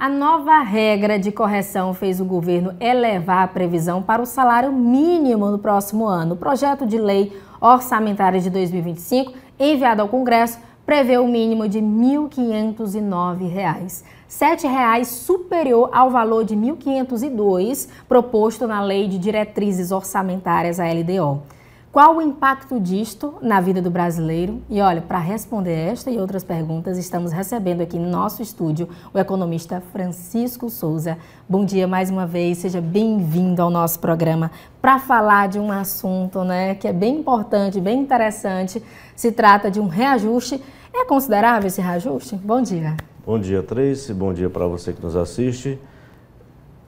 A nova regra de correção fez o governo elevar a previsão para o salário mínimo no próximo ano. O projeto de lei orçamentária de 2025, enviado ao Congresso, prevê o um mínimo de R$ 1.509. R$ reais superior ao valor de R$ 1.502 proposto na Lei de Diretrizes Orçamentárias, a LDO. Qual o impacto disto na vida do brasileiro? E olha, para responder esta e outras perguntas, estamos recebendo aqui no nosso estúdio o economista Francisco Souza. Bom dia mais uma vez, seja bem-vindo ao nosso programa para falar de um assunto né, que é bem importante, bem interessante. Se trata de um reajuste. É considerável esse reajuste? Bom dia. Bom dia, Trace. Bom dia para você que nos assiste.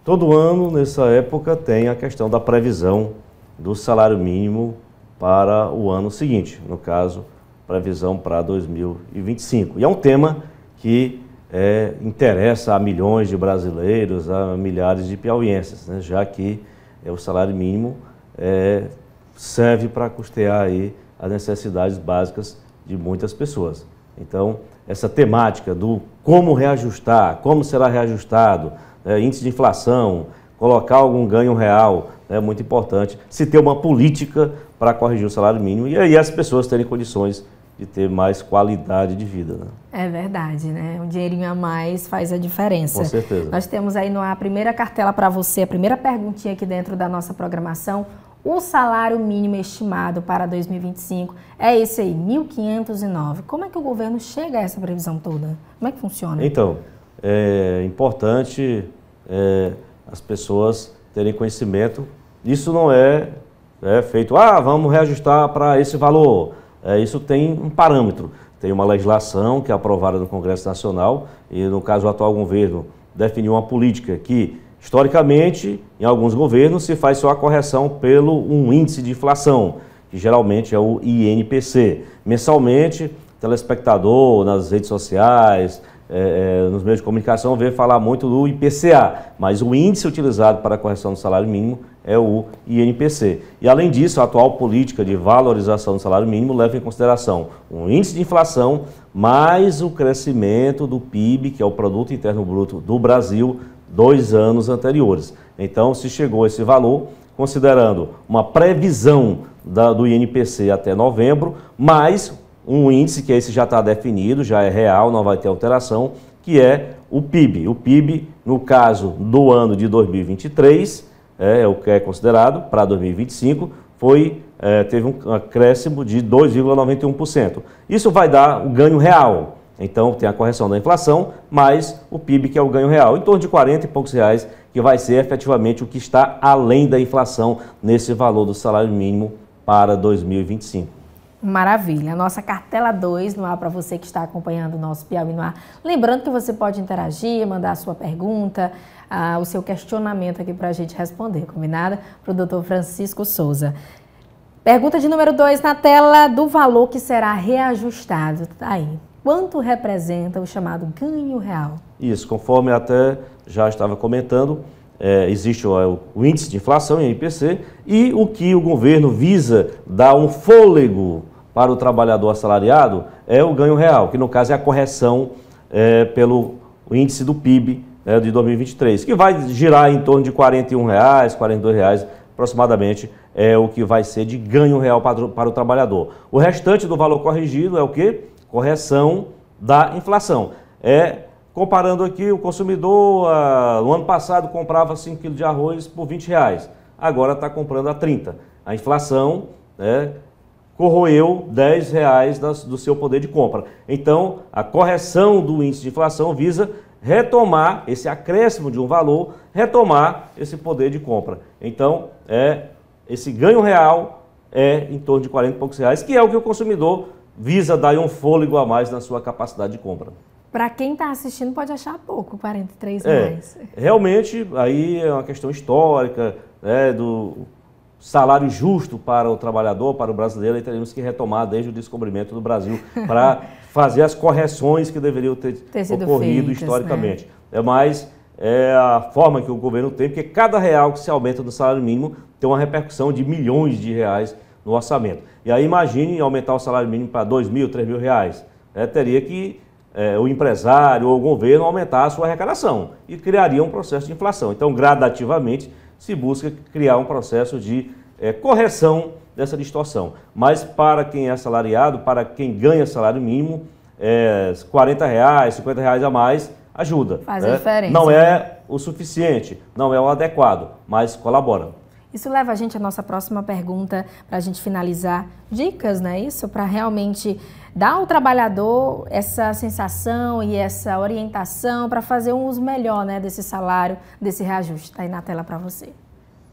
Todo ano, nessa época, tem a questão da previsão do salário mínimo para o ano seguinte, no caso, previsão para 2025. E é um tema que é, interessa a milhões de brasileiros, a milhares de piauienses, né? já que é, o salário mínimo é, serve para custear aí as necessidades básicas de muitas pessoas. Então, essa temática do como reajustar, como será reajustado, né? índice de inflação, colocar algum ganho real, é muito importante. Se ter uma política para corrigir o salário mínimo e aí as pessoas terem condições de ter mais qualidade de vida. Né? É verdade, né? Um dinheirinho a mais faz a diferença. Com certeza. Nós temos aí no, a primeira cartela para você, a primeira perguntinha aqui dentro da nossa programação. O salário mínimo estimado para 2025 é esse aí, 1.509. Como é que o governo chega a essa previsão toda? Como é que funciona? Então, é importante é, as pessoas terem conhecimento. Isso não é é feito, ah, vamos reajustar para esse valor. É, isso tem um parâmetro, tem uma legislação que é aprovada no Congresso Nacional e, no caso, o atual governo definiu uma política que, historicamente, em alguns governos, se faz só a correção pelo um índice de inflação, que geralmente é o INPC. Mensalmente, telespectador, nas redes sociais, é, é, nos meios de comunicação, vê falar muito do IPCA, mas o índice utilizado para a correção do salário mínimo é o INPC. E além disso, a atual política de valorização do salário mínimo leva em consideração o um índice de inflação mais o crescimento do PIB, que é o produto interno bruto do Brasil, dois anos anteriores. Então, se chegou a esse valor, considerando uma previsão da, do INPC até novembro, mais um índice que esse já está definido, já é real, não vai ter alteração, que é o PIB. O PIB, no caso do ano de 2023, é, o que é considerado para 2025, foi, é, teve um acréscimo de 2,91%. Isso vai dar o ganho real. Então tem a correção da inflação, mais o PIB que é o ganho real, em torno de 40 e poucos reais, que vai ser efetivamente o que está além da inflação nesse valor do salário mínimo para 2025. Maravilha. Nossa cartela 2 no ar para você que está acompanhando o nosso Piauí no ar. Lembrando que você pode interagir, mandar a sua pergunta, o seu questionamento aqui para a gente responder, combinada? Para o doutor Francisco Souza. Pergunta de número 2 na tela do valor que será reajustado. Tá aí. Quanto representa o chamado ganho real? Isso, conforme até já estava comentando, é, existe o, é, o, índice de inflação, IPC, e o que o governo visa dar um fôlego para o trabalhador assalariado é o ganho real, que no caso é a correção é, pelo índice do PIB né, de 2023, que vai girar em torno de R$ 41, reais, R$ reais aproximadamente, é o que vai ser de ganho real para, para o trabalhador. O restante do valor corrigido é o que? Correção da inflação. É Comparando aqui, o consumidor o ah, no ano passado comprava 5 kg de arroz por 20 reais, agora está comprando a 30. A inflação é corroeu 10 reais das, do seu poder de compra. Então, a correção do índice de inflação visa retomar esse acréscimo de um valor, retomar esse poder de compra. Então, é esse ganho real é em torno de 40 e poucos reais, que é o que o consumidor visa dar um fôlego a mais na sua capacidade de compra. Para quem está assistindo pode achar pouco, 43 é, reais. É, realmente, aí é uma questão histórica, né, do salário justo para o trabalhador, para o brasileiro, e teremos que retomar desde o descobrimento do Brasil para fazer as correções que deveriam ter, ter ocorrido feitas, né? historicamente. Né? É mais é a forma que o governo tem, porque cada real que se aumenta no salário mínimo tem uma repercussão de milhões de reais no orçamento. E aí imagine aumentar o salário mínimo para 2 mil, 3 mil reais. É, teria que é, o empresário ou o governo aumentar a sua arrecadação e criaria um processo de inflação. Então, gradativamente, se busca criar um processo de é, correção dessa distorção. Mas para quem é assalariado, para quem ganha salário mínimo, é, 40 reais, 50 reais a mais ajuda. Faz né? diferença. Não né? é o suficiente, não é o adequado, mas colabora. Isso leva a gente à nossa próxima pergunta para a gente finalizar. Dicas, não é Isso para realmente dá ao trabalhador essa sensação e essa orientação para fazer um uso melhor né, desse salário, desse reajuste. Está aí na tela para você.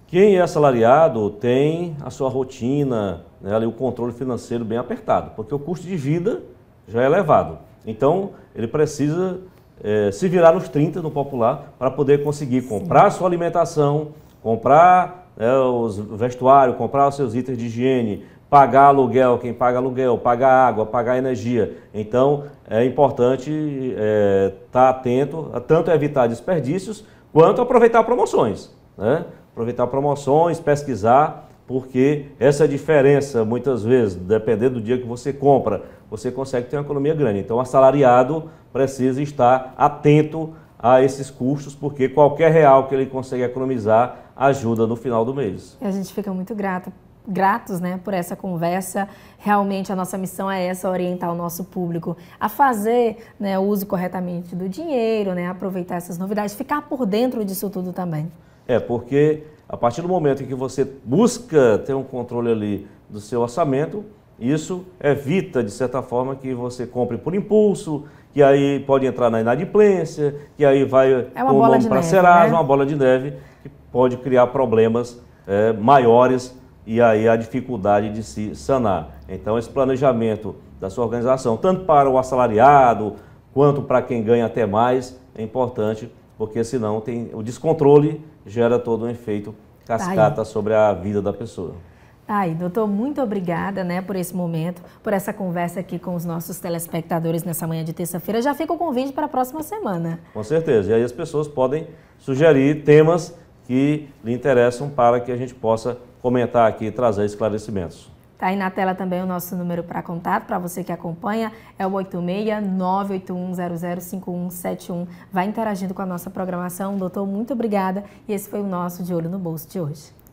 Quem é assalariado tem a sua rotina, né, ali, o controle financeiro bem apertado, porque o custo de vida já é elevado. Então, ele precisa é, se virar nos 30 no popular para poder conseguir comprar a sua alimentação, comprar é, os vestuário, comprar os seus itens de higiene, pagar aluguel, quem paga aluguel, pagar água, pagar energia. Então é importante estar é, tá atento a tanto evitar desperdícios quanto aproveitar promoções. Né? Aproveitar promoções, pesquisar, porque essa diferença, muitas vezes, dependendo do dia que você compra, você consegue ter uma economia grande. Então, o assalariado precisa estar atento a esses custos, porque qualquer real que ele consegue economizar ajuda no final do mês. a gente fica muito grata gratos né, por essa conversa. Realmente a nossa missão é essa, orientar o nosso público a fazer né, o uso corretamente do dinheiro, né, aproveitar essas novidades, ficar por dentro disso tudo também. É, porque a partir do momento em que você busca ter um controle ali do seu orçamento, isso evita, de certa forma, que você compre por impulso, que aí pode entrar na inadimplência, que aí vai é uma o nome para Serasa, né? uma bola de neve que pode criar problemas é, maiores e aí a dificuldade de se sanar. Então, esse planejamento da sua organização, tanto para o assalariado quanto para quem ganha até mais, é importante, porque senão tem o descontrole gera todo um efeito cascata tá sobre a vida da pessoa. Tá aí, doutor, muito obrigada né, por esse momento, por essa conversa aqui com os nossos telespectadores nessa manhã de terça-feira. Já fica o convite para a próxima semana. Com certeza. E aí as pessoas podem sugerir temas que lhe interessam para que a gente possa comentar aqui e trazer esclarecimentos. Está aí na tela também o nosso número para contato, para você que acompanha, é o 86981005171. Vai interagindo com a nossa programação. Doutor, muito obrigada. E esse foi o nosso De Olho no Bolso de hoje.